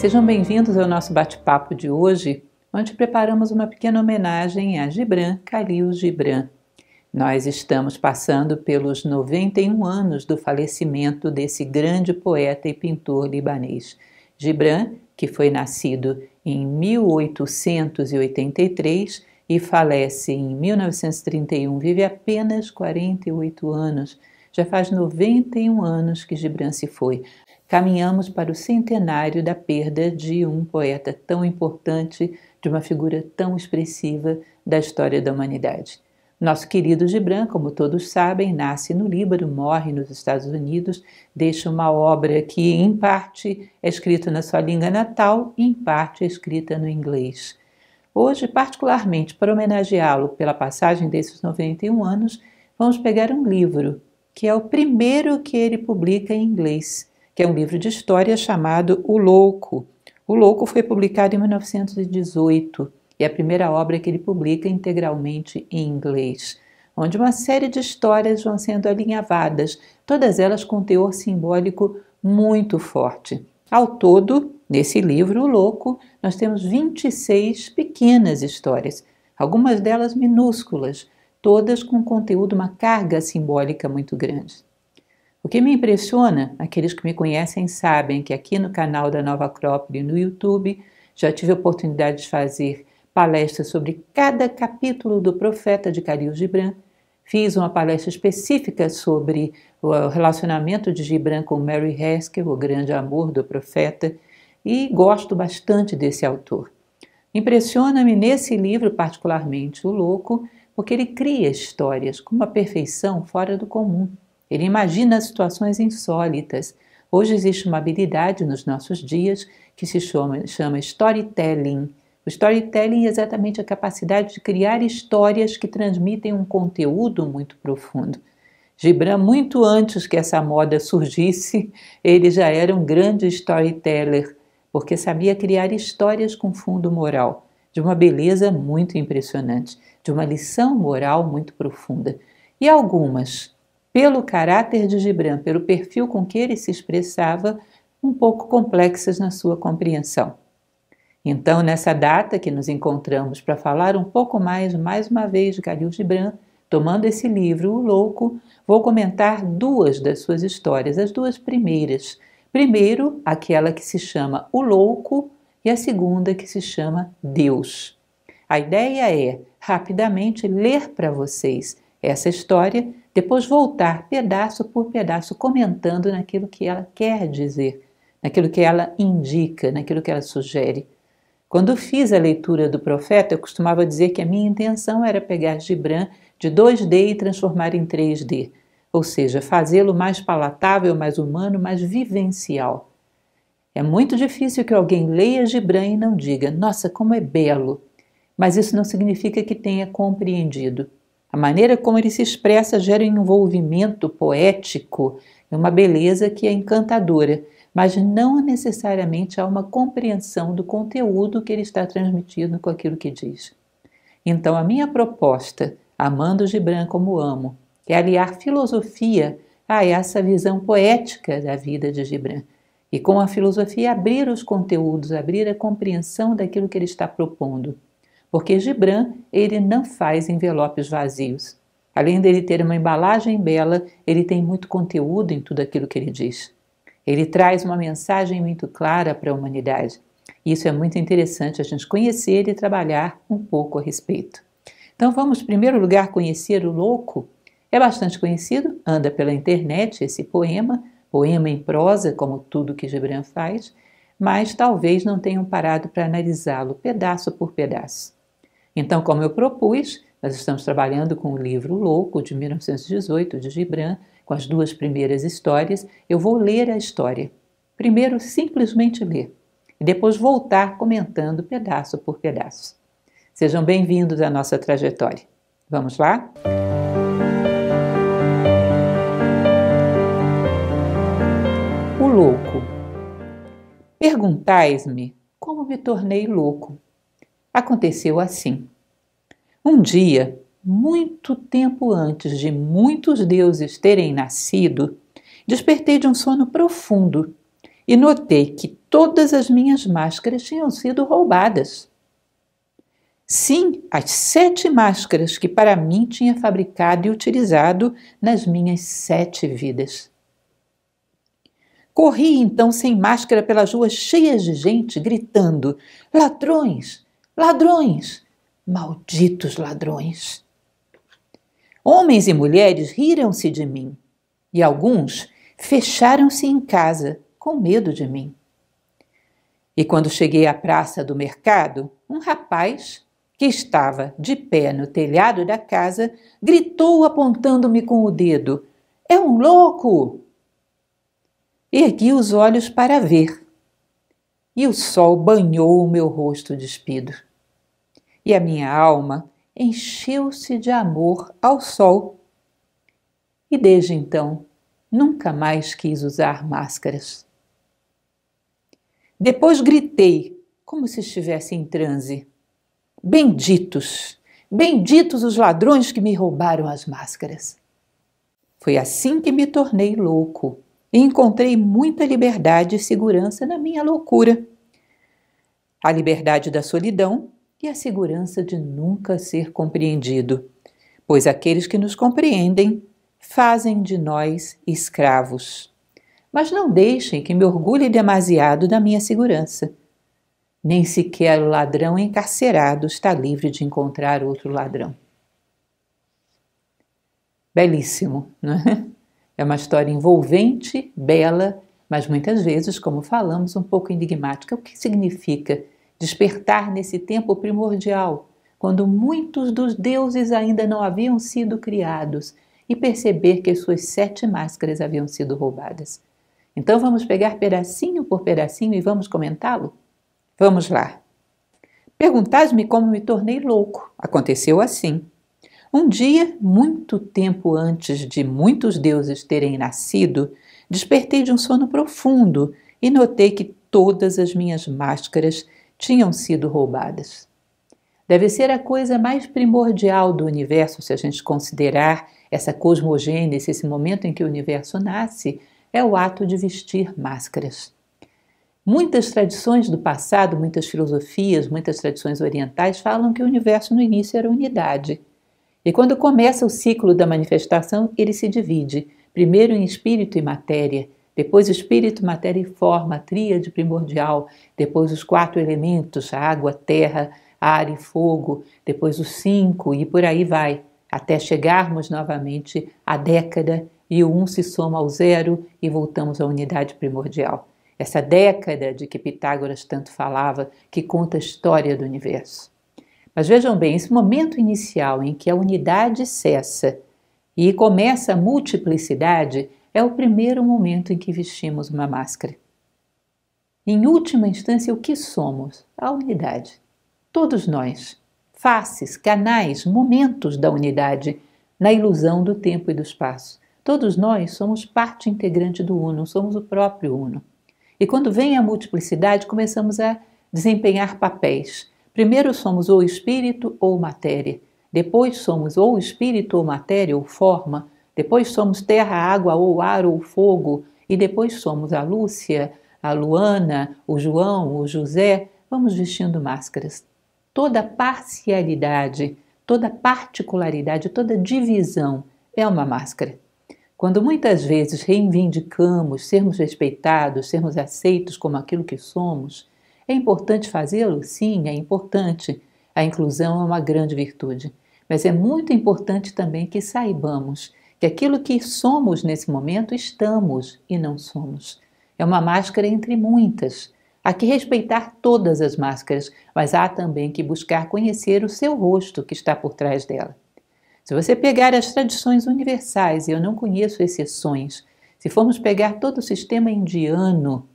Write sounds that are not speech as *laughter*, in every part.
Sejam bem-vindos ao nosso bate-papo de hoje, onde preparamos uma pequena homenagem a Gibran Khalil Gibran. Nós estamos passando pelos 91 anos do falecimento desse grande poeta e pintor libanês. Gibran, que foi nascido em 1883 e falece em 1931, vive apenas 48 anos. Já faz 91 anos que Gibran se foi caminhamos para o centenário da perda de um poeta tão importante, de uma figura tão expressiva da história da humanidade. Nosso querido Gibran, como todos sabem, nasce no Líbano, morre nos Estados Unidos, deixa uma obra que, em parte, é escrita na sua língua natal e, em parte, é escrita no inglês. Hoje, particularmente para homenageá-lo pela passagem desses 91 anos, vamos pegar um livro, que é o primeiro que ele publica em inglês, que é um livro de história chamado O Louco. O Louco foi publicado em 1918 e é a primeira obra que ele publica integralmente em inglês, onde uma série de histórias vão sendo alinhavadas, todas elas com um teor simbólico muito forte. Ao todo, nesse livro, O Louco, nós temos 26 pequenas histórias, algumas delas minúsculas, todas com conteúdo, uma carga simbólica muito grande. O que me impressiona, aqueles que me conhecem sabem que aqui no canal da Nova Acrópole no YouTube já tive a oportunidade de fazer palestras sobre cada capítulo do Profeta de Calil Gibran. Fiz uma palestra específica sobre o relacionamento de Gibran com Mary Haskell, o grande amor do profeta, e gosto bastante desse autor. Impressiona-me nesse livro, particularmente O Louco, porque ele cria histórias com uma perfeição fora do comum. Ele imagina situações insólitas. Hoje existe uma habilidade nos nossos dias que se chama, chama storytelling. O storytelling é exatamente a capacidade de criar histórias que transmitem um conteúdo muito profundo. Gibran, muito antes que essa moda surgisse, *laughs* ele já era um grande storyteller, porque sabia criar histórias com fundo moral, de uma beleza muito impressionante, de uma lição moral muito profunda. E algumas pelo caráter de Gibran, pelo perfil com que ele se expressava, um pouco complexas na sua compreensão. Então, nessa data que nos encontramos para falar um pouco mais, mais uma vez, de Khalil Gibran, tomando esse livro, O Louco, vou comentar duas das suas histórias, as duas primeiras. Primeiro, aquela que se chama O Louco e a segunda que se chama Deus. A ideia é, rapidamente, ler para vocês essa história, depois voltar pedaço por pedaço comentando naquilo que ela quer dizer, naquilo que ela indica, naquilo que ela sugere. Quando fiz a leitura do profeta, eu costumava dizer que a minha intenção era pegar Gibran de 2D e transformar em 3D, ou seja, fazê-lo mais palatável, mais humano, mais vivencial. É muito difícil que alguém leia Gibran e não diga: Nossa, como é belo! Mas isso não significa que tenha compreendido. A maneira como ele se expressa gera um envolvimento poético e uma beleza que é encantadora, mas não necessariamente há uma compreensão do conteúdo que ele está transmitindo com aquilo que diz. Então, a minha proposta, amando Gibran como amo, é aliar filosofia a essa visão poética da vida de Gibran. E com a filosofia, abrir os conteúdos, abrir a compreensão daquilo que ele está propondo porque Gibran ele não faz envelopes vazios. Além dele ter uma embalagem bela, ele tem muito conteúdo em tudo aquilo que ele diz. Ele traz uma mensagem muito clara para a humanidade. Isso é muito interessante a gente conhecer e trabalhar um pouco a respeito. Então vamos, em primeiro lugar, conhecer o louco. É bastante conhecido, anda pela internet esse poema, poema em prosa, como tudo que Gibran faz, mas talvez não tenham parado para analisá-lo pedaço por pedaço. Então, como eu propus, nós estamos trabalhando com o livro Louco, de 1918, de Gibran, com as duas primeiras histórias. Eu vou ler a história. Primeiro, simplesmente ler, e depois voltar comentando pedaço por pedaço. Sejam bem-vindos à nossa trajetória. Vamos lá? O louco. Perguntais-me como me tornei louco. Aconteceu assim. Um dia, muito tempo antes de muitos deuses terem nascido, despertei de um sono profundo e notei que todas as minhas máscaras tinham sido roubadas. Sim, as sete máscaras que para mim tinha fabricado e utilizado nas minhas sete vidas. Corri então sem máscara pelas ruas cheias de gente, gritando: Ladrões! Ladrões! Malditos ladrões! Homens e mulheres riram-se de mim, e alguns fecharam-se em casa com medo de mim. E quando cheguei à praça do mercado, um rapaz que estava de pé no telhado da casa gritou apontando-me com o dedo: É um louco! Ergui os olhos para ver, e o sol banhou o meu rosto despido e a minha alma encheu-se de amor ao sol. E desde então, nunca mais quis usar máscaras. Depois gritei, como se estivesse em transe: Benditos! Benditos os ladrões que me roubaram as máscaras! Foi assim que me tornei louco e encontrei muita liberdade e segurança na minha loucura. A liberdade da solidão e a segurança de nunca ser compreendido, pois aqueles que nos compreendem fazem de nós escravos. Mas não deixem que me orgulhe demasiado da minha segurança. Nem sequer o ladrão encarcerado está livre de encontrar outro ladrão. Belíssimo, não é? É uma história envolvente, bela, mas muitas vezes, como falamos, um pouco enigmática. O que significa Despertar nesse tempo primordial, quando muitos dos deuses ainda não haviam sido criados, e perceber que as suas sete máscaras haviam sido roubadas. Então vamos pegar pedacinho por pedacinho e vamos comentá-lo? Vamos lá. Perguntais-me como me tornei louco. Aconteceu assim. Um dia, muito tempo antes de muitos deuses terem nascido, despertei de um sono profundo e notei que todas as minhas máscaras tinham sido roubadas. Deve ser a coisa mais primordial do universo, se a gente considerar essa cosmogênese, esse momento em que o universo nasce, é o ato de vestir máscaras. Muitas tradições do passado, muitas filosofias, muitas tradições orientais falam que o universo no início era unidade. E quando começa o ciclo da manifestação, ele se divide, primeiro em espírito e matéria, depois espírito, matéria e forma, a tríade primordial, depois os quatro elementos, água, terra, ar e fogo, depois os cinco e por aí vai, até chegarmos novamente à década e o um se soma ao zero e voltamos à unidade primordial. Essa década de que Pitágoras tanto falava, que conta a história do universo. Mas vejam bem, esse momento inicial em que a unidade cessa e começa a multiplicidade é o primeiro momento em que vestimos uma máscara. Em última instância, o que somos? A unidade. Todos nós, faces, canais, momentos da unidade, na ilusão do tempo e do espaço. Todos nós somos parte integrante do Uno, somos o próprio Uno. E quando vem a multiplicidade, começamos a desempenhar papéis. Primeiro somos ou espírito ou matéria, depois somos ou espírito ou matéria ou forma depois somos terra, água, ou ar, ou fogo, e depois somos a Lúcia, a Luana, o João, o José. Vamos vestindo máscaras. Toda parcialidade, toda particularidade, toda divisão é uma máscara. Quando muitas vezes reivindicamos sermos respeitados, sermos aceitos como aquilo que somos, é importante fazê-lo? Sim, é importante. A inclusão é uma grande virtude. Mas é muito importante também que saibamos que aquilo que somos nesse momento estamos e não somos. É uma máscara entre muitas. Há que respeitar todas as máscaras, mas há também que buscar conhecer o seu rosto que está por trás dela. Se você pegar as tradições universais, e eu não conheço exceções, se formos pegar todo o sistema indiano,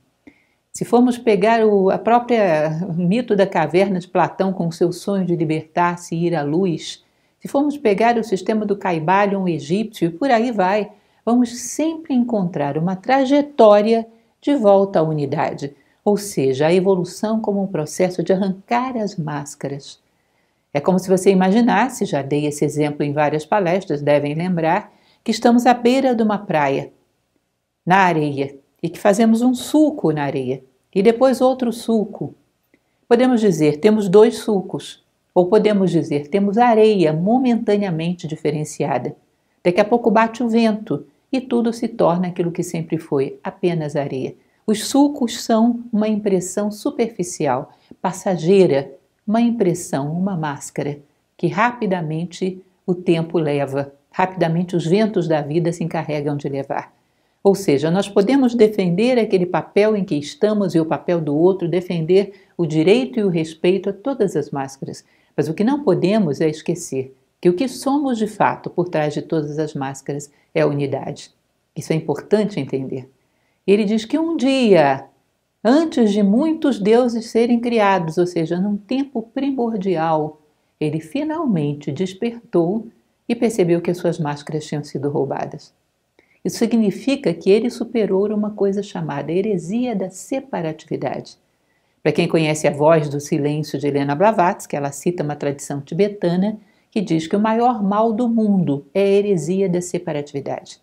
se formos pegar o a própria mito da caverna de Platão com seu sonho de libertar-se e ir à luz, se formos pegar o sistema do Caibalion egípcio e por aí vai, vamos sempre encontrar uma trajetória de volta à unidade, ou seja, a evolução como um processo de arrancar as máscaras. É como se você imaginasse, já dei esse exemplo em várias palestras, devem lembrar, que estamos à beira de uma praia, na areia, e que fazemos um sulco na areia, e depois outro sulco. Podemos dizer, temos dois sulcos, ou podemos dizer, temos areia momentaneamente diferenciada. Daqui a pouco bate o vento e tudo se torna aquilo que sempre foi, apenas areia. Os sulcos são uma impressão superficial, passageira, uma impressão, uma máscara, que rapidamente o tempo leva, rapidamente os ventos da vida se encarregam de levar. Ou seja, nós podemos defender aquele papel em que estamos e o papel do outro, defender o direito e o respeito a todas as máscaras, mas o que não podemos é esquecer que o que somos de fato por trás de todas as máscaras é a unidade. Isso é importante entender. Ele diz que um dia, antes de muitos deuses serem criados, ou seja, num tempo primordial, ele finalmente despertou e percebeu que as suas máscaras tinham sido roubadas. Isso significa que ele superou uma coisa chamada heresia da separatividade. Para quem conhece a voz do silêncio de Helena Blavatsky, ela cita uma tradição tibetana que diz que o maior mal do mundo é a heresia da separatividade,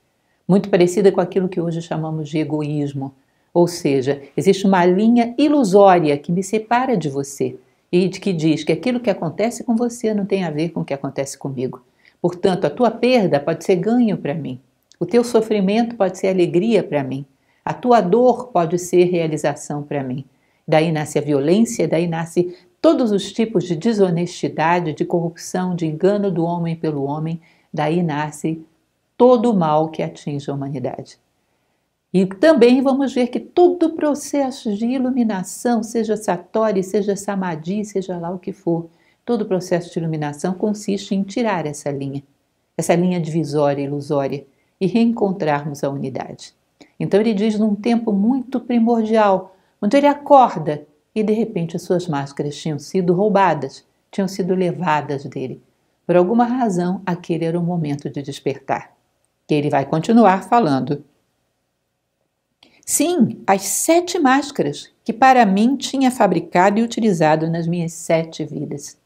muito parecida com aquilo que hoje chamamos de egoísmo. Ou seja, existe uma linha ilusória que me separa de você e que diz que aquilo que acontece com você não tem a ver com o que acontece comigo. Portanto, a tua perda pode ser ganho para mim, o teu sofrimento pode ser alegria para mim, a tua dor pode ser realização para mim. Daí nasce a violência, daí nasce todos os tipos de desonestidade, de corrupção, de engano do homem pelo homem, daí nasce todo o mal que atinge a humanidade. E também vamos ver que todo o processo de iluminação, seja Satori, seja Samadhi, seja lá o que for, todo o processo de iluminação consiste em tirar essa linha, essa linha divisória, ilusória, e reencontrarmos a unidade. Então ele diz num tempo muito primordial, onde então, ele acorda e de repente as suas máscaras tinham sido roubadas, tinham sido levadas dele. Por alguma razão, aquele era o momento de despertar. E ele vai continuar falando. Sim, as sete máscaras que para mim tinha fabricado e utilizado nas minhas sete vidas.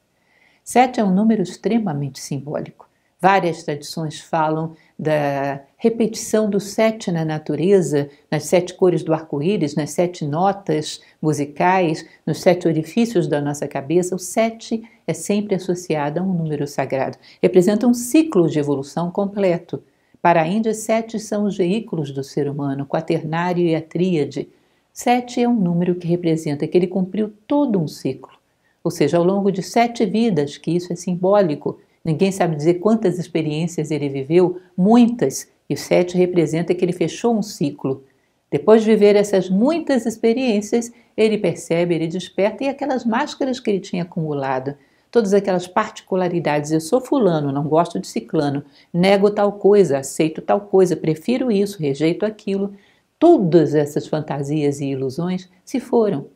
Sete é um número extremamente simbólico. Várias tradições falam da repetição do sete na natureza, nas sete cores do arco-íris, nas sete notas musicais, nos sete orifícios da nossa cabeça, o sete é sempre associado a um número sagrado. Representa um ciclo de evolução completo. Para a Índia, sete são os veículos do ser humano, o quaternário e a tríade. Sete é um número que representa que ele cumpriu todo um ciclo, ou seja, ao longo de sete vidas, que isso é simbólico Ninguém sabe dizer quantas experiências ele viveu, muitas, e o sete representa que ele fechou um ciclo. Depois de viver essas muitas experiências, ele percebe, ele desperta e aquelas máscaras que ele tinha acumulado, todas aquelas particularidades. Eu sou fulano, não gosto de ciclano, nego tal coisa, aceito tal coisa, prefiro isso, rejeito aquilo. Todas essas fantasias e ilusões se foram.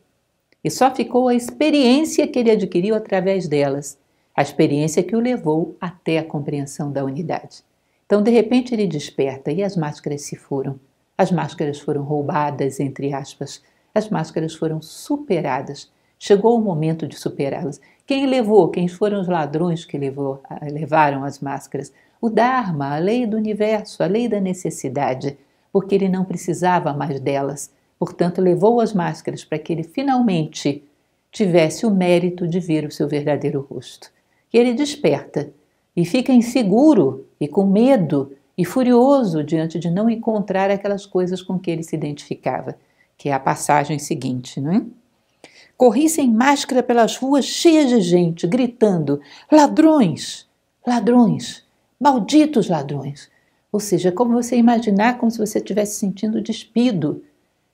E só ficou a experiência que ele adquiriu através delas a experiência que o levou até a compreensão da unidade. Então, de repente, ele desperta e as máscaras se foram. As máscaras foram roubadas, entre aspas. As máscaras foram superadas. Chegou o momento de superá-las. Quem levou? Quem foram os ladrões que levou, ah, levaram as máscaras? O Dharma, a lei do universo, a lei da necessidade, porque ele não precisava mais delas. Portanto, levou as máscaras para que ele finalmente tivesse o mérito de ver o seu verdadeiro rosto que ele desperta e fica inseguro e com medo e furioso diante de não encontrar aquelas coisas com que ele se identificava, que é a passagem seguinte, não é? Corri sem máscara pelas ruas cheias de gente, gritando: ladrões, ladrões, malditos ladrões. Ou seja, é como você imaginar como se você estivesse sentindo despido,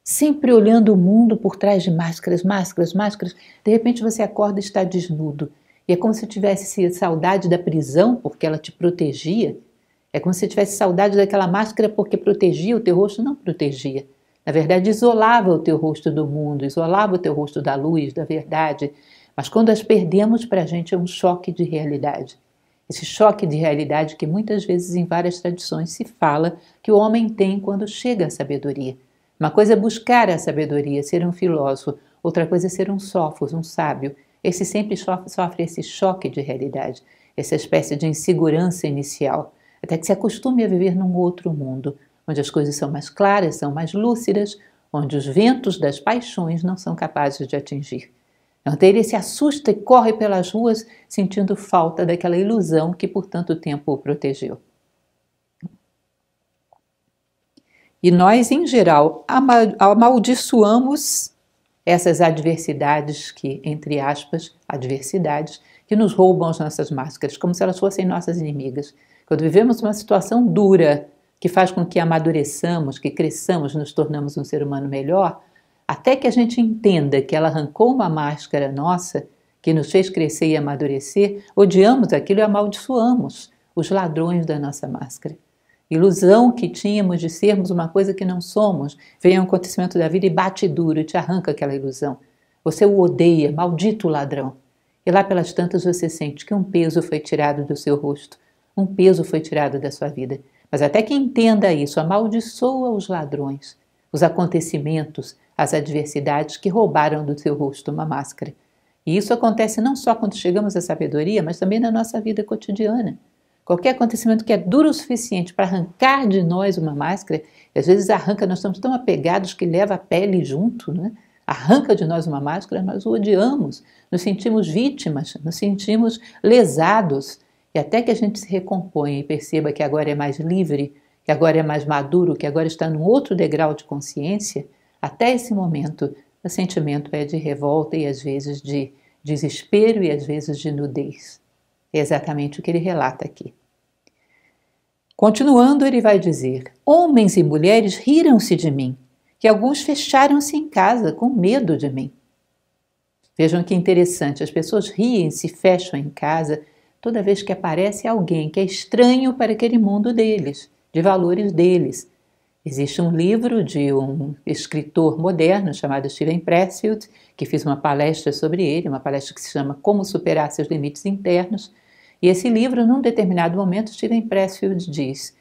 sempre olhando o mundo por trás de máscaras, máscaras, máscaras. De repente você acorda e está desnudo e é como se tivesse saudade da prisão, porque ela te protegia. É como se tivesse saudade daquela máscara, porque protegia o teu rosto. Não protegia. Na verdade, isolava o teu rosto do mundo, isolava o teu rosto da luz, da verdade. Mas quando as perdemos, para a gente é um choque de realidade. Esse choque de realidade que muitas vezes em várias tradições se fala que o homem tem quando chega à sabedoria. Uma coisa é buscar a sabedoria, ser um filósofo, outra coisa é ser um sófos, um sábio. Esse sempre sofre, sofre esse choque de realidade, essa espécie de insegurança inicial, até que se acostume a viver num outro mundo, onde as coisas são mais claras, são mais lúcidas, onde os ventos das paixões não são capazes de atingir. Então ele se assusta e corre pelas ruas, sentindo falta daquela ilusão que por tanto tempo o protegeu. E nós, em geral, amaldiçoamos essas adversidades que, entre aspas, adversidades, que nos roubam as nossas máscaras, como se elas fossem nossas inimigas. Quando vivemos uma situação dura, que faz com que amadureçamos, que cresçamos, nos tornamos um ser humano melhor, até que a gente entenda que ela arrancou uma máscara nossa que nos fez crescer e amadurecer, odiamos aquilo e amaldiçoamos os ladrões da nossa máscara. Ilusão que tínhamos de sermos uma coisa que não somos. Vem um acontecimento da vida e bate duro, e te arranca aquela ilusão. Você o odeia, maldito ladrão. E lá pelas tantas você sente que um peso foi tirado do seu rosto, um peso foi tirado da sua vida. Mas até que entenda isso, amaldiçoa os ladrões, os acontecimentos, as adversidades que roubaram do seu rosto uma máscara. E isso acontece não só quando chegamos à sabedoria, mas também na nossa vida cotidiana. Qualquer acontecimento que é duro o suficiente para arrancar de nós uma máscara, às vezes arranca, nós estamos tão apegados que leva a pele junto, né? arranca de nós uma máscara, nós o odiamos, nos sentimos vítimas, nos sentimos lesados. E até que a gente se recomponha e perceba que agora é mais livre, que agora é mais maduro, que agora está num outro degrau de consciência, até esse momento o sentimento é de revolta e às vezes de desespero e às vezes de nudez. É exatamente o que ele relata aqui. Continuando, ele vai dizer: Homens e mulheres riram-se de mim, que alguns fecharam-se em casa com medo de mim. Vejam que interessante, as pessoas riem, se fecham em casa toda vez que aparece alguém que é estranho para aquele mundo deles, de valores deles. Existe um livro de um escritor moderno chamado Steven Pressfield, que fiz uma palestra sobre ele, uma palestra que se chama Como Superar Seus Limites Internos, e esse livro, num determinado momento, Steven Pressfield diz: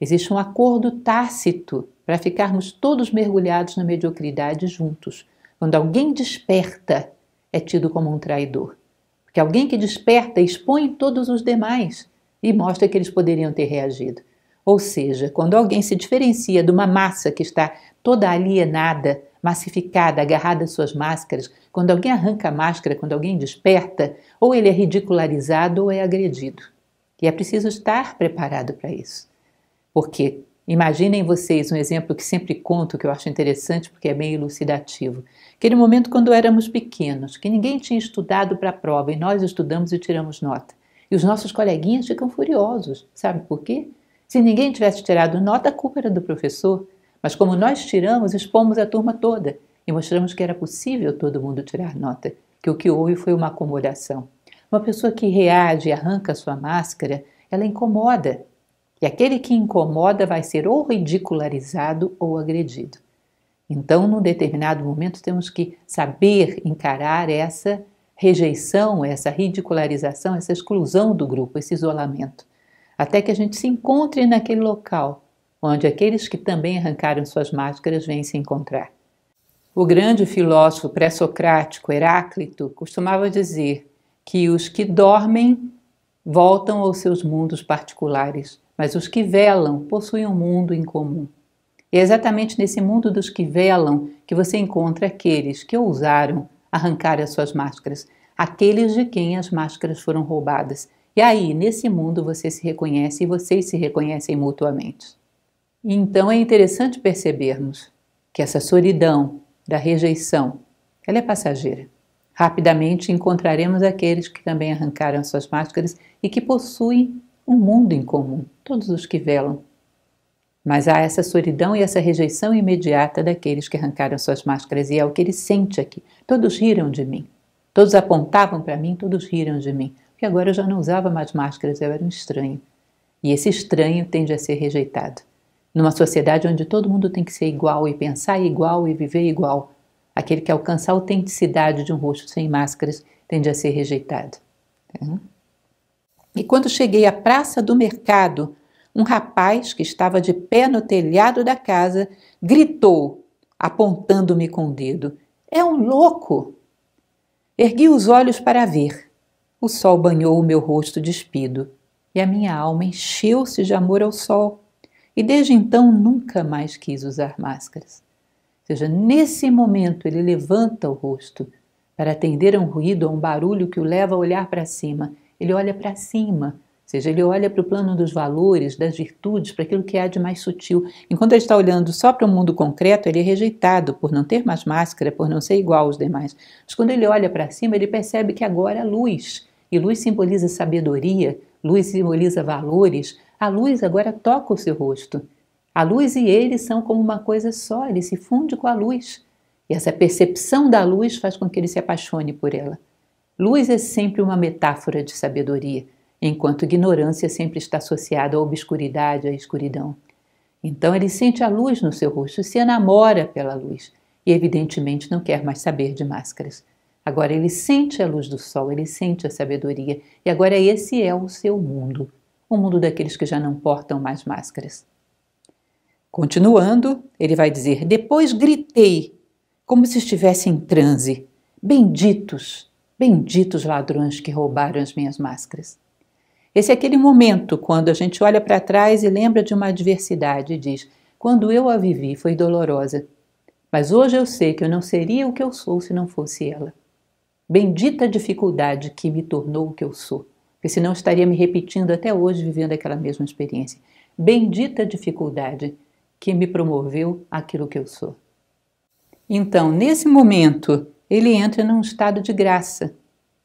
existe um acordo tácito para ficarmos todos mergulhados na mediocridade juntos. Quando alguém desperta, é tido como um traidor. Porque alguém que desperta expõe todos os demais e mostra que eles poderiam ter reagido. Ou seja, quando alguém se diferencia de uma massa que está toda alienada, massificada, agarrada às suas máscaras, quando alguém arranca a máscara, quando alguém desperta, ou ele é ridicularizado ou é agredido. E é preciso estar preparado para isso. Porque Imaginem vocês um exemplo que sempre conto, que eu acho interessante porque é bem elucidativo. Aquele momento quando éramos pequenos, que ninguém tinha estudado para a prova e nós estudamos e tiramos nota. E os nossos coleguinhas ficam furiosos, sabe por quê? Se ninguém tivesse tirado nota, a culpa era do professor. Mas como nós tiramos, expomos a turma toda e mostramos que era possível todo mundo tirar nota, que o que houve foi uma acomodação. Uma pessoa que reage e arranca sua máscara, ela incomoda. E aquele que incomoda vai ser ou ridicularizado ou agredido. Então, num determinado momento, temos que saber encarar essa rejeição, essa ridicularização, essa exclusão do grupo, esse isolamento, até que a gente se encontre naquele local onde aqueles que também arrancaram suas máscaras vêm se encontrar. O grande filósofo pré-socrático Heráclito costumava dizer que os que dormem voltam aos seus mundos particulares, mas os que velam possuem um mundo em comum. E é exatamente nesse mundo dos que velam que você encontra aqueles que ousaram arrancar as suas máscaras, aqueles de quem as máscaras foram roubadas. E aí, nesse mundo, você se reconhece e vocês se reconhecem mutuamente. Então é interessante percebermos que essa solidão da rejeição, ela é passageira. Rapidamente encontraremos aqueles que também arrancaram suas máscaras e que possuem um mundo em comum, todos os que velam. Mas há essa solidão e essa rejeição imediata daqueles que arrancaram suas máscaras e é o que ele sente aqui. Todos riram de mim. Todos apontavam para mim, todos riram de mim, porque agora eu já não usava mais máscaras, eu era um estranho. E esse estranho tende a ser rejeitado. Numa sociedade onde todo mundo tem que ser igual e pensar igual e viver igual, aquele que alcança a autenticidade de um rosto sem máscaras tende a ser rejeitado. É. E quando cheguei à praça do mercado, um rapaz que estava de pé no telhado da casa gritou, apontando-me com o dedo: É um louco! Ergui os olhos para ver. O sol banhou o meu rosto despido e a minha alma encheu-se de amor ao sol e desde então nunca mais quis usar máscaras. Ou seja, nesse momento ele levanta o rosto para atender a um ruído, a um barulho que o leva a olhar para cima. Ele olha para cima, ou seja, ele olha para o plano dos valores, das virtudes, para aquilo que há de mais sutil. Enquanto ele está olhando só para o mundo concreto, ele é rejeitado por não ter mais máscara, por não ser igual aos demais. Mas quando ele olha para cima, ele percebe que agora há luz. E luz simboliza sabedoria, luz simboliza valores, a luz agora toca o seu rosto. A luz e ele são como uma coisa só, ele se funde com a luz. E essa percepção da luz faz com que ele se apaixone por ela. Luz é sempre uma metáfora de sabedoria, enquanto ignorância sempre está associada à obscuridade, à escuridão. Então ele sente a luz no seu rosto, se enamora pela luz e, evidentemente, não quer mais saber de máscaras. Agora ele sente a luz do sol, ele sente a sabedoria, e agora esse é o seu mundo o mundo daqueles que já não portam mais máscaras. Continuando, ele vai dizer: Depois gritei, como se estivesse em transe: Benditos, benditos ladrões que roubaram as minhas máscaras. Esse é aquele momento quando a gente olha para trás e lembra de uma adversidade e diz: Quando eu a vivi, foi dolorosa. Mas hoje eu sei que eu não seria o que eu sou se não fosse ela. Bendita dificuldade que me tornou o que eu sou porque senão estaria me repetindo até hoje vivendo aquela mesma experiência. Bendita dificuldade que me promoveu aquilo que eu sou. Então, nesse momento, ele entra num estado de graça.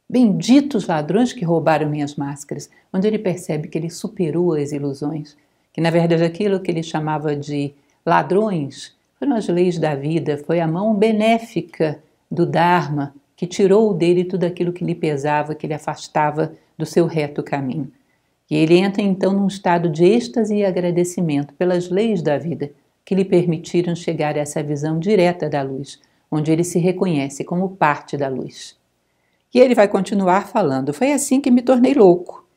Benditos ladrões que roubaram minhas máscaras, onde ele percebe que ele superou as ilusões, que na verdade aquilo que ele chamava de ladrões foram as leis da vida, foi a mão benéfica do Dharma que tirou dele tudo aquilo que lhe pesava, que lhe afastava do seu reto caminho. E ele entra então num estado de êxtase e agradecimento pelas leis da vida que lhe permitiram chegar a essa visão direta da luz, onde ele se reconhece como parte da luz. E ele vai continuar falando: Foi assim que me tornei louco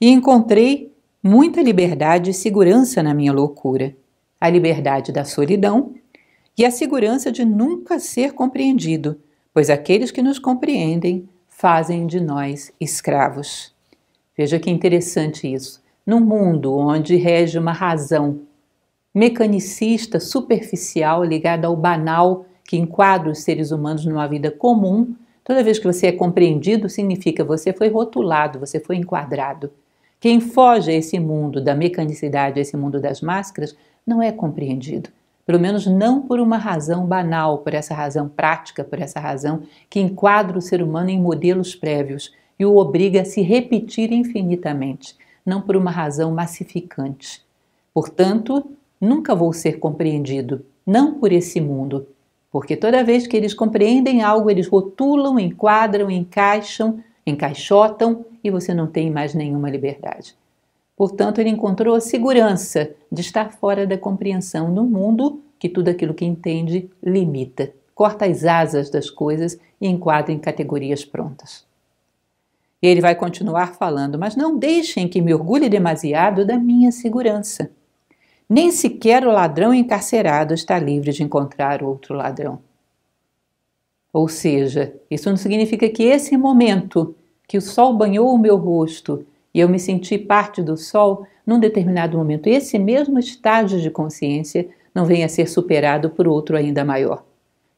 e encontrei muita liberdade e segurança na minha loucura. A liberdade da solidão e a segurança de nunca ser compreendido, pois aqueles que nos compreendem fazem de nós escravos. Veja que interessante isso. Num mundo onde rege uma razão mecanicista, superficial, ligada ao banal, que enquadra os seres humanos numa vida comum, toda vez que você é compreendido, significa você foi rotulado, você foi enquadrado. Quem foge a esse mundo da mecanicidade, a esse mundo das máscaras, não é compreendido pelo menos não por uma razão banal, por essa razão prática, por essa razão que enquadra o ser humano em modelos prévios e o obriga a se repetir infinitamente, não por uma razão massificante. Portanto, nunca vou ser compreendido, não por esse mundo, porque toda vez que eles compreendem algo, eles rotulam, enquadram, encaixam, encaixotam e você não tem mais nenhuma liberdade. Portanto, ele encontrou a segurança de estar fora da compreensão no mundo que tudo aquilo que entende limita, corta as asas das coisas e enquadra em categorias prontas. E ele vai continuar falando, mas não deixem que me orgulhe demasiado da minha segurança. Nem sequer o ladrão encarcerado está livre de encontrar outro ladrão. Ou seja, isso não significa que esse momento que o sol banhou o meu rosto e eu me senti parte do sol num determinado momento. Esse mesmo estágio de consciência não venha a ser superado por outro ainda maior.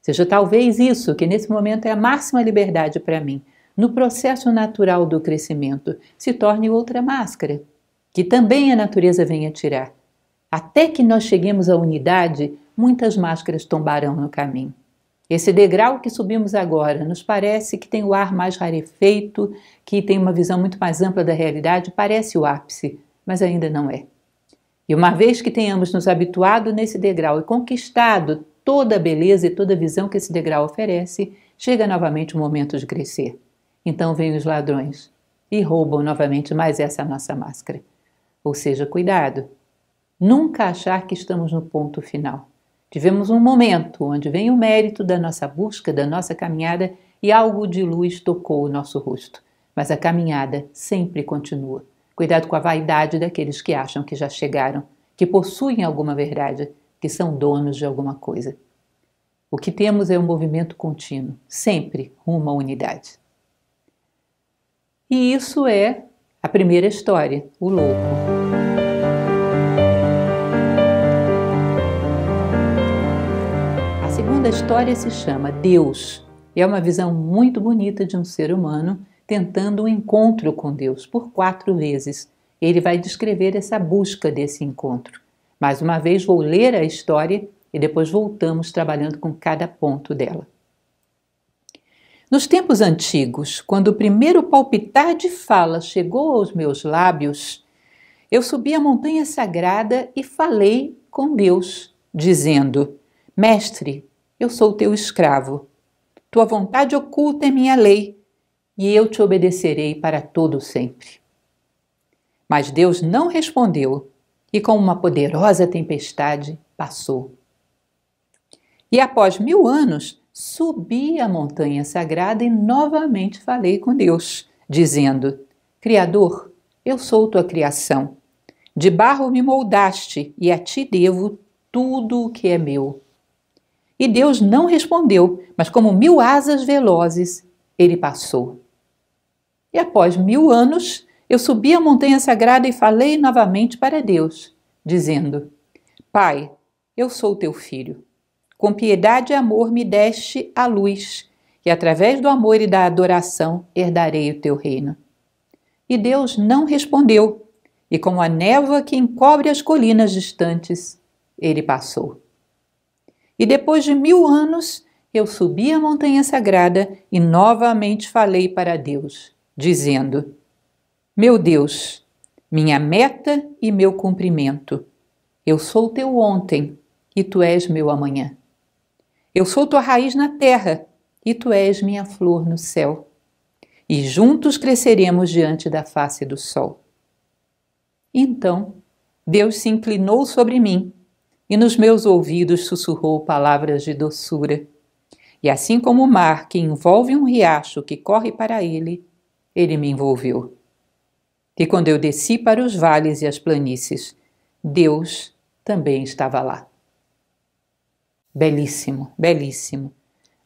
Seja talvez isso que nesse momento é a máxima liberdade para mim, no processo natural do crescimento, se torne outra máscara, que também a natureza venha tirar. Até que nós cheguemos à unidade, muitas máscaras tombarão no caminho. Esse degrau que subimos agora nos parece que tem o ar mais rarefeito, que tem uma visão muito mais ampla da realidade, parece o ápice, mas ainda não é. E uma vez que tenhamos nos habituado nesse degrau e conquistado toda a beleza e toda a visão que esse degrau oferece, chega novamente o momento de crescer. Então vêm os ladrões e roubam novamente mais essa nossa máscara. Ou seja, cuidado. Nunca achar que estamos no ponto final. Tivemos um momento onde vem o mérito da nossa busca, da nossa caminhada e algo de luz tocou o nosso rosto. Mas a caminhada sempre continua. Cuidado com a vaidade daqueles que acham que já chegaram, que possuem alguma verdade, que são donos de alguma coisa. O que temos é um movimento contínuo, sempre rumo à unidade. E isso é a primeira história, o louco. da história se chama Deus e é uma visão muito bonita de um ser humano tentando um encontro com Deus por quatro vezes. Ele vai descrever essa busca desse encontro. Mais uma vez, vou ler a história e depois voltamos trabalhando com cada ponto dela. Nos tempos antigos, quando o primeiro palpitar de fala chegou aos meus lábios, eu subi a montanha sagrada e falei com Deus, dizendo: Mestre, eu sou teu escravo. Tua vontade oculta é minha lei, e eu te obedecerei para todo sempre. Mas Deus não respondeu, e com uma poderosa tempestade passou. E após mil anos, subi a montanha sagrada e novamente falei com Deus, dizendo: Criador, eu sou tua criação. De barro me moldaste e a ti devo tudo o que é meu. E Deus não respondeu, mas como mil asas velozes, ele passou. E após mil anos, eu subi a montanha sagrada e falei novamente para Deus, dizendo: Pai, eu sou teu filho. Com piedade e amor me deste a luz, e através do amor e da adoração herdarei o teu reino. E Deus não respondeu, e como a névoa que encobre as colinas distantes, ele passou. E depois de mil anos, eu subi a montanha sagrada e novamente falei para Deus, dizendo: Meu Deus, minha meta e meu cumprimento. Eu sou teu ontem e tu és meu amanhã. Eu sou tua raiz na terra e tu és minha flor no céu. E juntos cresceremos diante da face do sol. Então Deus se inclinou sobre mim e nos meus ouvidos sussurrou palavras de doçura. E assim como o mar que envolve um riacho que corre para ele, ele me envolveu. E quando eu desci para os vales e as planícies, Deus também estava lá. Belíssimo, belíssimo.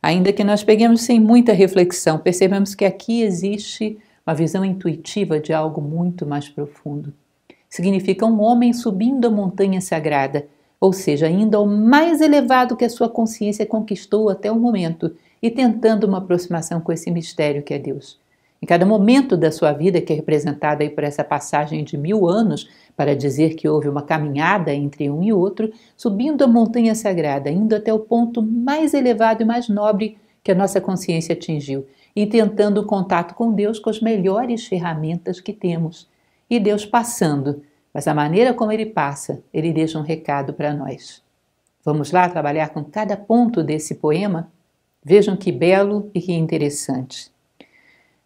Ainda que nós peguemos sem muita reflexão, percebemos que aqui existe uma visão intuitiva de algo muito mais profundo. Significa um homem subindo a montanha sagrada ou seja, ainda ao mais elevado que a sua consciência conquistou até o momento, e tentando uma aproximação com esse mistério que é Deus. Em cada momento da sua vida, que é representada por essa passagem de mil anos, para dizer que houve uma caminhada entre um e outro, subindo a montanha sagrada, indo até o ponto mais elevado e mais nobre que a nossa consciência atingiu, e tentando o contato com Deus com as melhores ferramentas que temos. E Deus passando mas a maneira como ele passa, ele deixa um recado para nós. Vamos lá trabalhar com cada ponto desse poema? Vejam que belo e que interessante.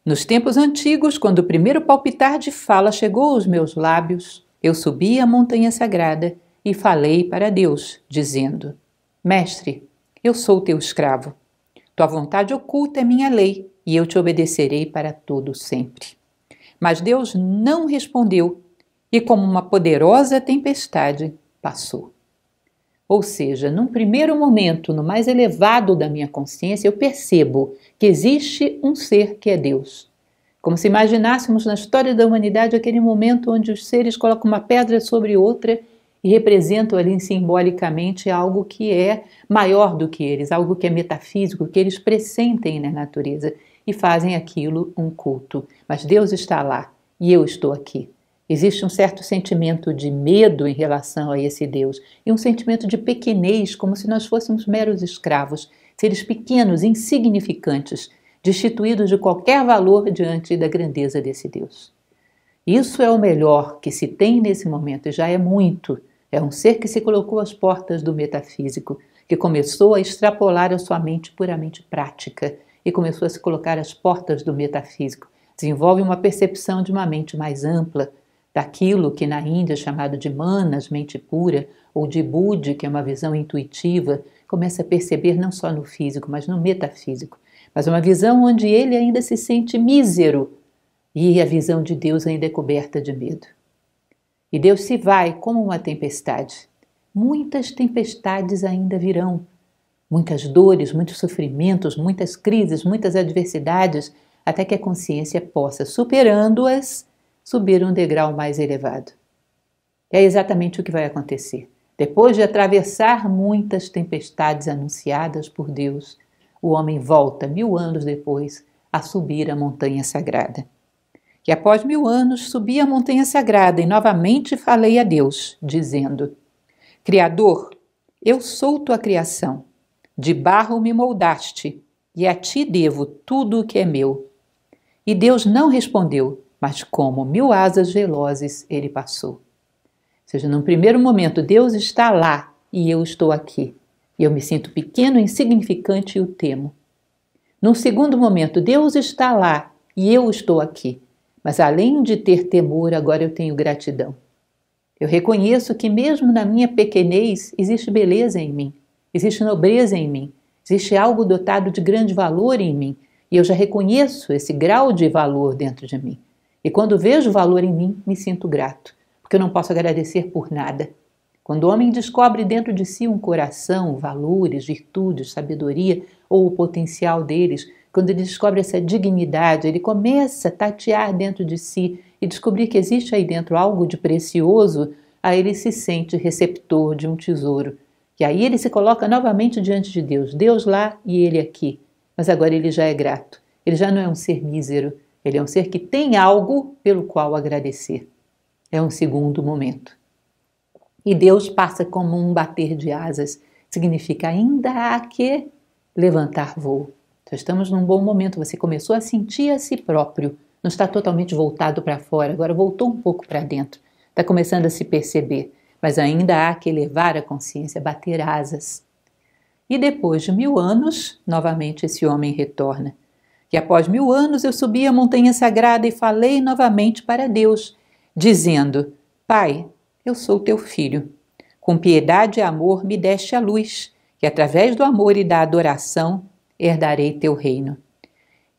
Nos tempos antigos, quando o primeiro palpitar de fala chegou aos meus lábios, eu subi a montanha sagrada e falei para Deus, dizendo: Mestre, eu sou teu escravo. Tua vontade oculta é minha lei, e eu te obedecerei para todo sempre. Mas Deus não respondeu e como uma poderosa tempestade, passou. Ou seja, num primeiro momento, no mais elevado da minha consciência, eu percebo que existe um ser que é Deus. Como se imaginássemos na história da humanidade aquele momento onde os seres colocam uma pedra sobre outra e representam ali simbolicamente algo que é maior do que eles, algo que é metafísico, que eles pressentem na natureza e fazem aquilo um culto. Mas Deus está lá e eu estou aqui. Existe um certo sentimento de medo em relação a esse Deus e um sentimento de pequenez, como se nós fôssemos meros escravos, seres pequenos, insignificantes, destituídos de qualquer valor diante da grandeza desse Deus. Isso é o melhor que se tem nesse momento e já é muito. É um ser que se colocou às portas do metafísico, que começou a extrapolar a sua mente puramente prática e começou a se colocar às portas do metafísico. Desenvolve uma percepção de uma mente mais ampla, daquilo que na Índia é chamado de manas, mente pura, ou de Budi, que é uma visão intuitiva, começa a perceber não só no físico, mas no metafísico. Mas uma visão onde ele ainda se sente mísero e a visão de Deus ainda é coberta de medo. E Deus se vai como uma tempestade. Muitas tempestades ainda virão. Muitas dores, muitos sofrimentos, muitas crises, muitas adversidades, até que a consciência possa, superando-as, subir um degrau mais elevado. É exatamente o que vai acontecer. Depois de atravessar muitas tempestades anunciadas por Deus, o homem volta mil anos depois a subir a montanha sagrada. E após mil anos subi a montanha sagrada e novamente falei a Deus, dizendo: Criador, eu sou tua criação. De barro me moldaste, e a ti devo tudo o que é meu. E Deus não respondeu: mas como mil asas velozes ele passou. Ou seja, num primeiro momento, Deus está lá e eu estou aqui. E eu me sinto pequeno, insignificante e o temo. Num segundo momento, Deus está lá e eu estou aqui. Mas além de ter temor, agora eu tenho gratidão. Eu reconheço que, mesmo na minha pequenez, existe beleza em mim, existe nobreza em mim, existe algo dotado de grande valor em mim, e eu já reconheço esse grau de valor dentro de mim. E quando vejo valor em mim, me sinto grato, porque eu não posso agradecer por nada. Quando o homem descobre dentro de si um coração, valores, virtudes, sabedoria ou o potencial deles, quando ele descobre essa dignidade, ele começa a tatear dentro de si e descobrir que existe aí dentro algo de precioso, aí ele se sente receptor de um tesouro. E aí ele se coloca novamente diante de Deus, Deus lá e ele aqui. Mas agora ele já é grato, ele já não é um ser mísero, ele é um ser que tem algo pelo qual agradecer. É um segundo momento. E Deus passa como um bater de asas, significa ainda há que levantar voo. Então, estamos num bom momento, você começou a sentir a si próprio, não está totalmente voltado para fora, agora voltou um pouco para dentro, está começando a se perceber, mas ainda há que elevar a consciência, bater asas. E depois de mil anos, novamente esse homem retorna que após mil anos eu subi a montanha sagrada e falei novamente para Deus, dizendo: Pai, eu sou teu filho. Com piedade e amor me deste a luz, que através do amor e da adoração herdarei teu reino.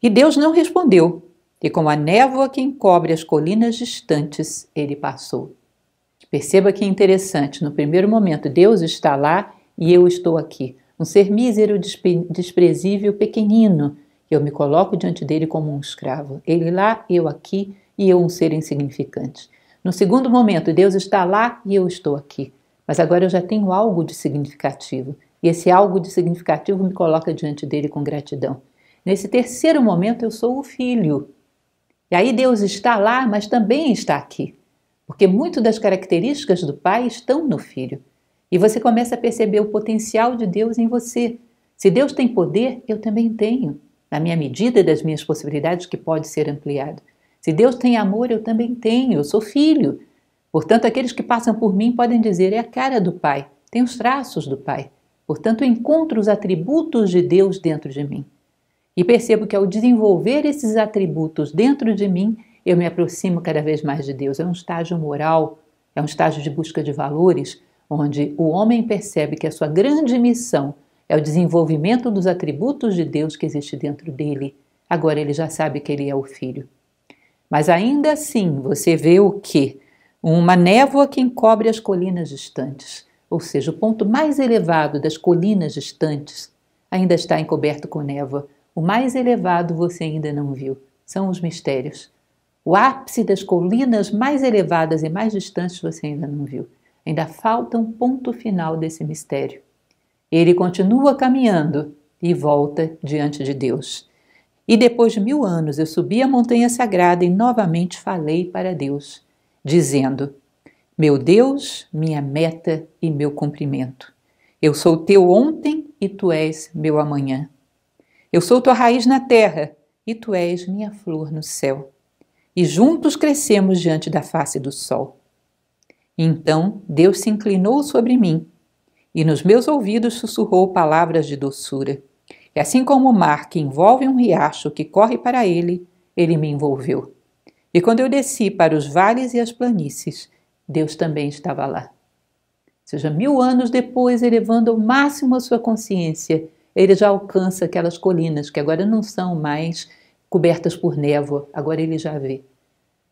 E Deus não respondeu, e como a névoa que encobre as colinas distantes, ele passou. Perceba que é interessante, no primeiro momento Deus está lá e eu estou aqui, um ser mísero, desprezível, pequenino, eu me coloco diante dele como um escravo, ele lá, eu aqui e eu um ser insignificante. No segundo momento, Deus está lá e eu estou aqui. Mas agora eu já tenho algo de significativo, e esse algo de significativo me coloca diante dele com gratidão. Nesse terceiro momento, eu sou o filho. E aí Deus está lá, mas também está aqui, porque muito das características do pai estão no filho. E você começa a perceber o potencial de Deus em você. Se Deus tem poder, eu também tenho na minha medida e das minhas possibilidades, que pode ser ampliado. Se Deus tem amor, eu também tenho, eu sou filho. Portanto, aqueles que passam por mim podem dizer: é a cara do Pai, tem os traços do Pai. Portanto, eu encontro os atributos de Deus dentro de mim. E percebo que ao desenvolver esses atributos dentro de mim, eu me aproximo cada vez mais de Deus. É um estágio moral, é um estágio de busca de valores, onde o homem percebe que a sua grande missão é o desenvolvimento dos atributos de Deus que existe dentro dele. Agora ele já sabe que ele é o Filho. Mas ainda assim você vê o que? Uma névoa que encobre as colinas distantes, ou seja, o ponto mais elevado das colinas distantes ainda está encoberto com névoa. O mais elevado você ainda não viu. São os mistérios. O ápice das colinas mais elevadas e mais distantes você ainda não viu. Ainda falta um ponto final desse mistério. Ele continua caminhando e volta diante de Deus. E depois de mil anos eu subi a montanha sagrada e novamente falei para Deus, dizendo: Meu Deus, minha meta e meu cumprimento. Eu sou teu ontem e tu és meu amanhã. Eu sou tua raiz na terra e tu és minha flor no céu. E juntos crescemos diante da face do sol. Então Deus se inclinou sobre mim e nos meus ouvidos sussurrou palavras de doçura. E assim como o mar que envolve um riacho que corre para ele, ele me envolveu. E quando eu desci para os vales e as planícies, Deus também estava lá. Ou seja, mil anos depois, elevando ao máximo a sua consciência, ele já alcança aquelas colinas que agora não são mais cobertas por névoa, agora ele já vê. Ou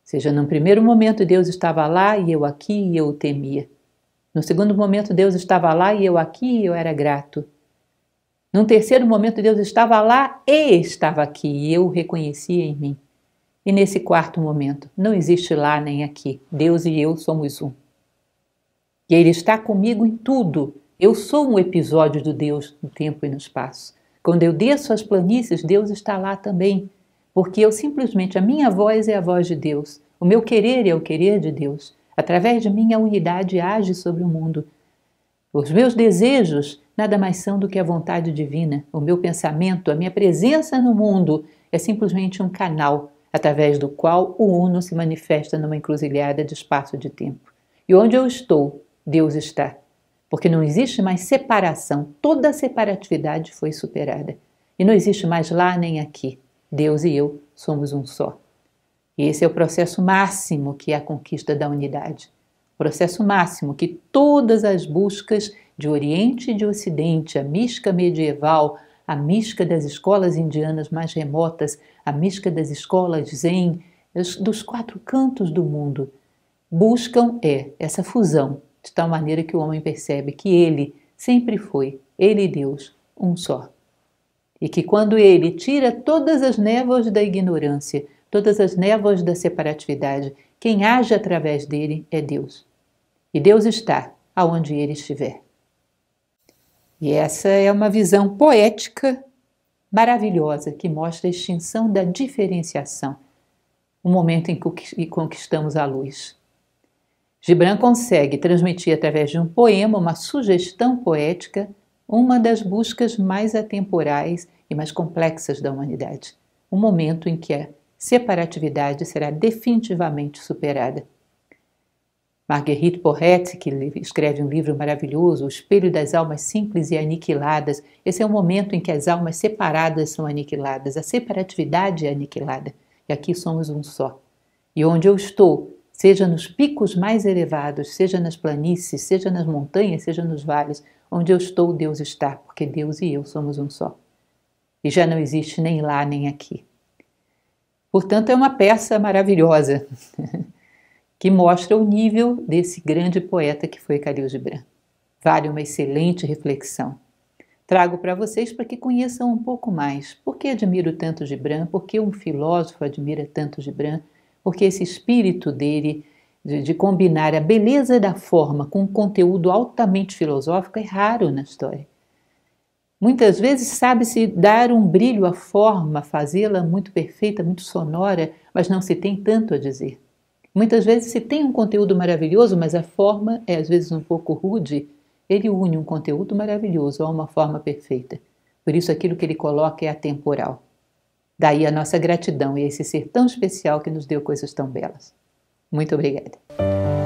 seja, num primeiro momento Deus estava lá e eu aqui e eu o temia. No segundo momento, Deus estava lá e eu aqui e eu era grato. Num terceiro momento, Deus estava lá e estava aqui e eu o reconhecia em mim. E nesse quarto momento, não existe lá nem aqui. Deus e eu somos um. E Ele está comigo em tudo. Eu sou um episódio do Deus no tempo e no espaço. Quando eu desço as planícies, Deus está lá também. Porque eu simplesmente, a minha voz é a voz de Deus. O meu querer é o querer de Deus. Através de mim, a unidade age sobre o mundo. Os meus desejos nada mais são do que a vontade divina. O meu pensamento, a minha presença no mundo é simplesmente um canal através do qual o Uno se manifesta numa encruzilhada de espaço de tempo. E onde eu estou, Deus está. Porque não existe mais separação, toda a separatividade foi superada. E não existe mais lá nem aqui. Deus e eu somos um só. E Esse é o processo máximo que é a conquista da unidade. O processo máximo que todas as buscas de Oriente e de Ocidente, a mística medieval, a mística das escolas indianas mais remotas, a mística das escolas zen, dos quatro cantos do mundo, buscam é essa fusão, de tal maneira que o homem percebe que ele sempre foi, ele e Deus, um só. E que quando ele tira todas as névoas da ignorância todas as névoas da separatividade. Quem age através dele é Deus. E Deus está aonde ele estiver. E essa é uma visão poética maravilhosa que mostra a extinção da diferenciação, o momento em que conquistamos a luz. Gibran consegue transmitir através de um poema, uma sugestão poética, uma das buscas mais atemporais e mais complexas da humanidade, o momento em que separatividade será definitivamente superada. Marguerite Porret, que escreve um livro maravilhoso, O Espelho das Almas Simples e Aniquiladas, esse é o momento em que as almas separadas são aniquiladas, a separatividade é aniquilada, e aqui somos um só. E onde eu estou, seja nos picos mais elevados, seja nas planícies, seja nas montanhas, seja nos vales, onde eu estou, Deus está, porque Deus e eu somos um só. E já não existe nem lá nem aqui. Portanto, é uma peça maravilhosa *laughs* que mostra o nível desse grande poeta que foi Calil Gibran. Vale uma excelente reflexão. Trago para vocês para que conheçam um pouco mais. Por que admiro tanto Gibran? Por que um filósofo admira tanto Gibran? Porque esse espírito dele de, de combinar a beleza da forma com um conteúdo altamente filosófico é raro na história. Muitas vezes sabe-se dar um brilho à forma, fazê-la muito perfeita, muito sonora, mas não se tem tanto a dizer. Muitas vezes se tem um conteúdo maravilhoso, mas a forma é às vezes um pouco rude. Ele une um conteúdo maravilhoso a uma forma perfeita. Por isso, aquilo que ele coloca é atemporal. Daí a nossa gratidão e esse ser tão especial que nos deu coisas tão belas. Muito obrigada.